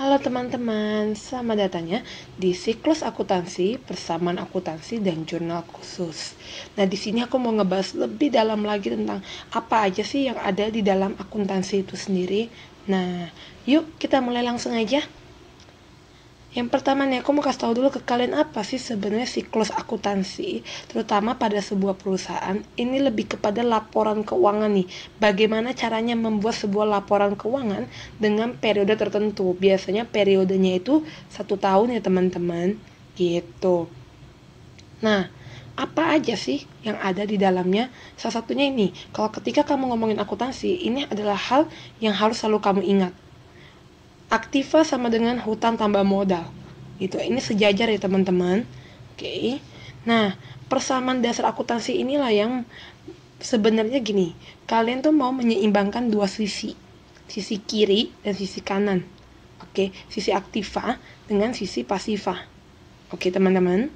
Halo teman-teman, selamat datangnya di siklus akuntansi, persamaan akuntansi dan jurnal khusus. Nah, di sini aku mau ngebahas lebih dalam lagi tentang apa aja sih yang ada di dalam akuntansi itu sendiri. Nah, yuk kita mulai langsung aja. Yang pertama nih, aku mau kasih tahu dulu ke kalian apa sih sebenarnya siklus akuntansi, terutama pada sebuah perusahaan. Ini lebih kepada laporan keuangan nih. Bagaimana caranya membuat sebuah laporan keuangan dengan periode tertentu. Biasanya periodenya itu satu tahun ya teman-teman. Gitu. Nah, apa aja sih yang ada di dalamnya? Salah satunya ini, kalau ketika kamu ngomongin akuntansi, ini adalah hal yang harus selalu kamu ingat aktiva sama dengan hutang tambah modal itu ini sejajar ya teman-teman oke okay. nah persamaan dasar akuntansi inilah yang sebenarnya gini kalian tuh mau menyeimbangkan dua sisi sisi kiri dan sisi kanan oke okay. sisi aktiva dengan sisi pasiva oke okay, teman-teman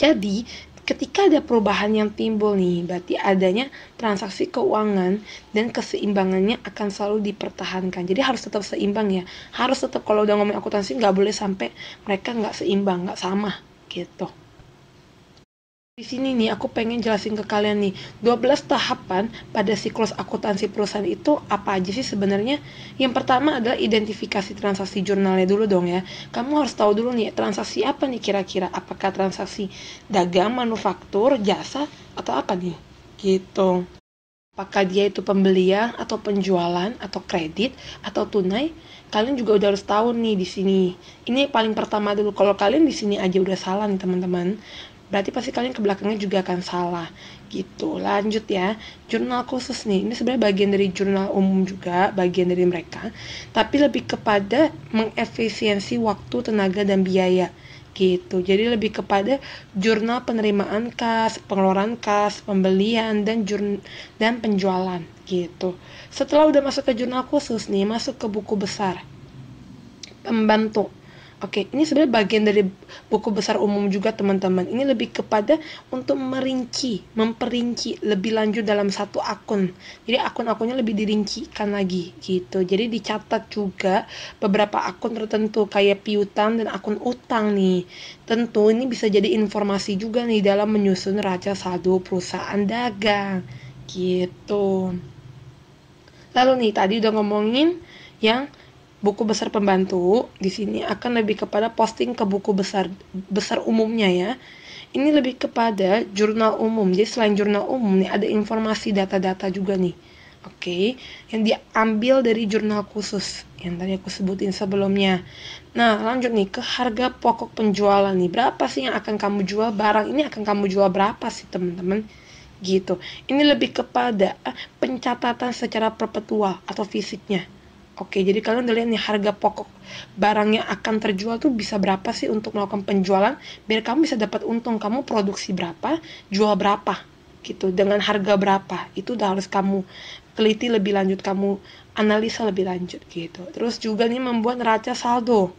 jadi ketika ada perubahan yang timbul nih, berarti adanya transaksi keuangan dan keseimbangannya akan selalu dipertahankan. Jadi harus tetap seimbang ya. Harus tetap kalau udah ngomong akuntansi nggak boleh sampai mereka nggak seimbang, nggak sama gitu. Di sini nih aku pengen jelasin ke kalian nih 12 tahapan pada siklus akuntansi perusahaan itu apa aja sih sebenarnya? Yang pertama adalah identifikasi transaksi jurnalnya dulu dong ya. Kamu harus tahu dulu nih transaksi apa nih kira-kira? Apakah transaksi dagang, manufaktur, jasa atau apa nih? Gitu. Apakah dia itu pembelian atau penjualan atau kredit atau tunai? Kalian juga udah harus tahu nih di sini. Ini paling pertama dulu. Kalau kalian di sini aja udah salah nih teman-teman berarti pasti kalian ke belakangnya juga akan salah gitu lanjut ya jurnal khusus nih ini sebenarnya bagian dari jurnal umum juga bagian dari mereka tapi lebih kepada mengefisiensi waktu tenaga dan biaya gitu jadi lebih kepada jurnal penerimaan kas pengeluaran kas pembelian dan jurn dan penjualan gitu setelah udah masuk ke jurnal khusus nih masuk ke buku besar pembantu Oke, ini sebenarnya bagian dari buku besar umum juga teman-teman. Ini lebih kepada untuk merinci, memperinci lebih lanjut dalam satu akun. Jadi akun-akunnya lebih dirincikan lagi gitu. Jadi dicatat juga beberapa akun tertentu kayak piutang dan akun utang nih. Tentu ini bisa jadi informasi juga nih dalam menyusun raca saldo perusahaan dagang gitu. Lalu nih tadi udah ngomongin yang buku besar pembantu di sini akan lebih kepada posting ke buku besar besar umumnya ya. Ini lebih kepada jurnal umum. Jadi selain jurnal umum nih ada informasi data-data juga nih. Oke, okay, yang diambil dari jurnal khusus yang tadi aku sebutin sebelumnya. Nah, lanjut nih ke harga pokok penjualan nih. Berapa sih yang akan kamu jual? Barang ini akan kamu jual berapa sih, teman-teman? Gitu. Ini lebih kepada eh, pencatatan secara perpetual atau fisiknya Oke, jadi kalian udah lihat nih harga pokok barang yang akan terjual tuh bisa berapa sih untuk melakukan penjualan biar kamu bisa dapat untung. Kamu produksi berapa, jual berapa gitu dengan harga berapa. Itu udah harus kamu teliti lebih lanjut, kamu analisa lebih lanjut gitu. Terus juga nih membuat neraca saldo.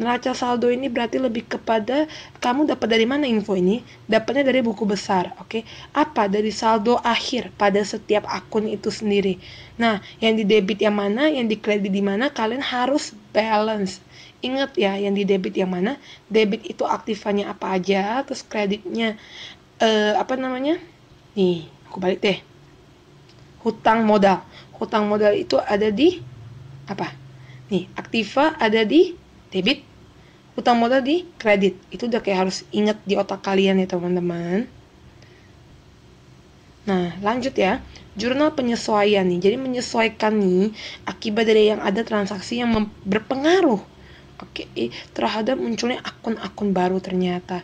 Neraca saldo ini berarti lebih kepada kamu dapat dari mana info ini? Dapatnya dari buku besar, oke? Okay? Apa dari saldo akhir pada setiap akun itu sendiri. Nah, yang di debit yang mana, yang di kredit di mana, kalian harus balance. Ingat ya, yang di debit yang mana? Debit itu aktifannya apa aja, terus kreditnya eh, apa namanya? Nih, aku balik deh. Hutang modal. Hutang modal itu ada di apa? Nih, aktiva ada di debit, utang modal di kredit. Itu udah kayak harus inget di otak kalian ya teman-teman. Nah, lanjut ya. Jurnal penyesuaian nih. Jadi menyesuaikan nih akibat dari yang ada transaksi yang berpengaruh oke okay, eh, terhadap munculnya akun-akun baru ternyata.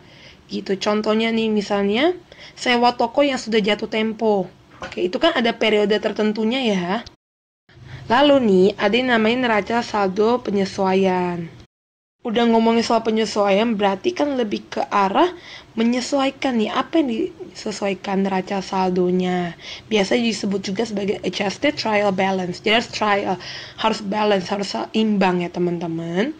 Gitu. Contohnya nih misalnya sewa toko yang sudah jatuh tempo. Oke, okay, itu kan ada periode tertentunya ya. Lalu nih, ada yang namanya neraca saldo penyesuaian udah ngomongin soal penyesuaian berarti kan lebih ke arah menyesuaikan nih apa yang disesuaikan neraca saldonya biasa disebut juga sebagai adjusted trial balance jadi harus trial harus balance harus imbang ya teman-teman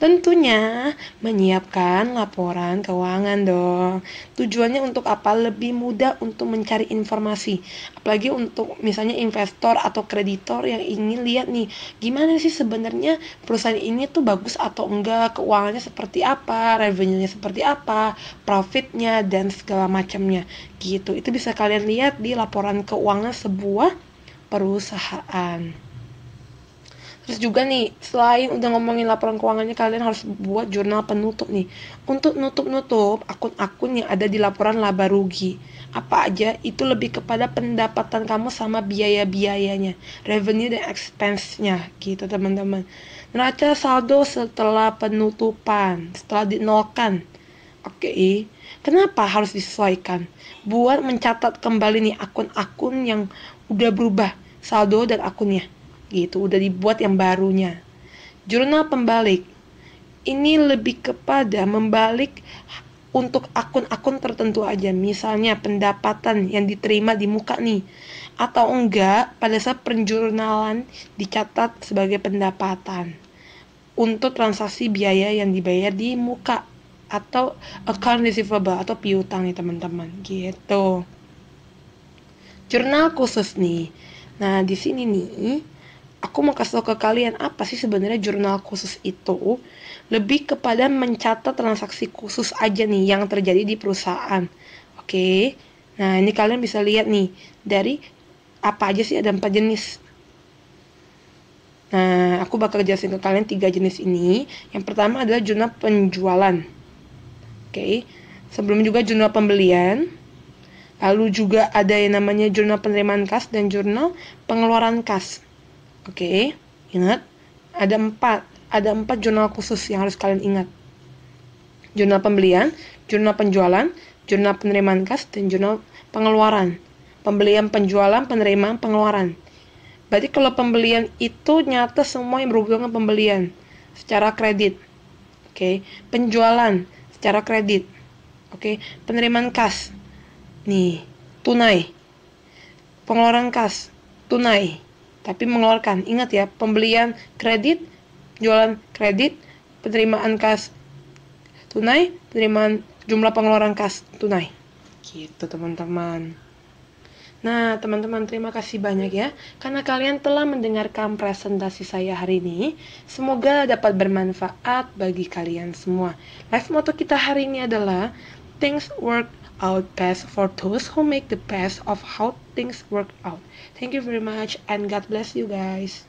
Tentunya menyiapkan laporan keuangan dong. Tujuannya untuk apa? Lebih mudah untuk mencari informasi. Apalagi untuk misalnya investor atau kreditor yang ingin lihat nih, gimana sih sebenarnya perusahaan ini tuh bagus atau enggak, keuangannya seperti apa, revenue-nya seperti apa, profitnya dan segala macamnya. Gitu. Itu bisa kalian lihat di laporan keuangan sebuah perusahaan. Terus juga nih, selain udah ngomongin laporan keuangannya, kalian harus buat jurnal penutup nih. Untuk nutup-nutup akun-akun yang ada di laporan laba rugi. Apa aja, itu lebih kepada pendapatan kamu sama biaya-biayanya. Revenue dan expense-nya, gitu teman-teman. Neraca saldo setelah penutupan, setelah dinolkan. Oke, okay. kenapa harus disesuaikan? Buat mencatat kembali nih akun-akun yang udah berubah saldo dan akunnya gitu udah dibuat yang barunya jurnal pembalik ini lebih kepada membalik untuk akun-akun tertentu aja misalnya pendapatan yang diterima di muka nih atau enggak pada saat penjurnalan dicatat sebagai pendapatan untuk transaksi biaya yang dibayar di muka atau account receivable atau piutang nih teman-teman gitu jurnal khusus nih nah di sini nih aku mau kasih tau ke kalian apa sih sebenarnya jurnal khusus itu. Lebih kepada mencatat transaksi khusus aja nih yang terjadi di perusahaan. Oke. Okay? Nah, ini kalian bisa lihat nih dari apa aja sih ada empat jenis. Nah, aku bakal jelasin ke kalian tiga jenis ini. Yang pertama adalah jurnal penjualan. Oke. Okay? Sebelum juga jurnal pembelian. Lalu juga ada yang namanya jurnal penerimaan kas dan jurnal pengeluaran kas. Oke, okay? ingat ada empat, ada empat jurnal khusus yang harus kalian ingat. Jurnal pembelian, jurnal penjualan, jurnal penerimaan kas, dan jurnal pengeluaran. Pembelian, penjualan, penerimaan, pengeluaran. Berarti kalau pembelian itu nyata semua yang berhubungan dengan pembelian secara kredit. Oke, okay. penjualan secara kredit. Oke, okay. penerimaan kas. Nih, tunai. Pengeluaran kas, tunai tapi mengeluarkan. Ingat ya, pembelian kredit, jualan kredit, penerimaan kas tunai, penerimaan jumlah pengeluaran kas tunai. Gitu teman-teman. Nah, teman-teman, terima kasih banyak ya karena kalian telah mendengarkan presentasi saya hari ini. Semoga dapat bermanfaat bagi kalian semua. Life motto kita hari ini adalah Things Work out path for those who make the best of how things work out. Thank you very much and God bless you guys.